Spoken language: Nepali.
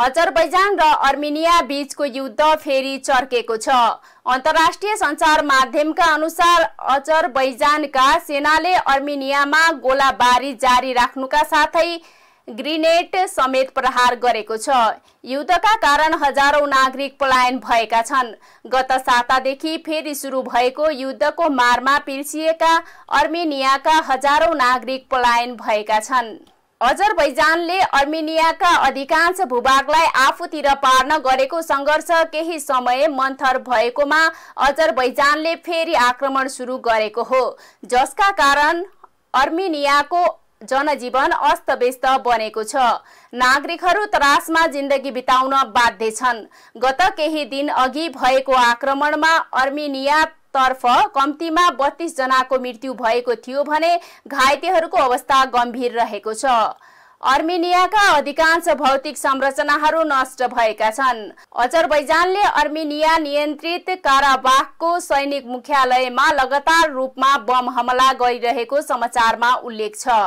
अजरबैजान र अर्मेनिया बीचको युद्ध फेरि चर्केको छ अन्तर्राष्ट्रिय सञ्चार माध्यमका अनुसार अजरबैजानका सेनाले अर्मेनियामा गोलाबारी जारी राख्नुका साथै ग्रिनेड समेत प्रहार गरेको छ युद्धका कारण हजारौँ नागरिक पलायन भएका छन् गत सातादेखि फेरि सुरु भएको युद्धको मारमा पिर्सिएका अर्मेनियाका हजारौँ नागरिक पलायन भएका छन् अजरबैजानले अर्मेनियाका अधिकांश भूभागलाई आफूतिर पार्न गरेको सङ्घर्ष केही समय मन्थर भएकोमा अजरबैजानले फेरि आक्रमण सुरु गरेको हो जसका कारण अर्मेनियाको जनजीवन अस्तव्यस्त बनेको छ नागरिकहरू त्रासमा जिन्दगी बिताउन बाध्य छन् गत केही दिन अघि भएको आक्रमणमा अर्मेनिया तर्फ कम्तीमा बत्तीस जनाको मृत्यु भएको थियो भने घाइतेहरूको अवस्था गम्भीर रहेको छ अर्मेनियाका अधिकांश भौतिक संरचनाहरू नष्ट भएका छन् अजरबैजानले अर्मेनिया नियन्त्रित काराबाखको सैनिक मुख्यालयमा लगातार रूपमा बम हमला गरिरहेको समाचारमा उल्लेख छ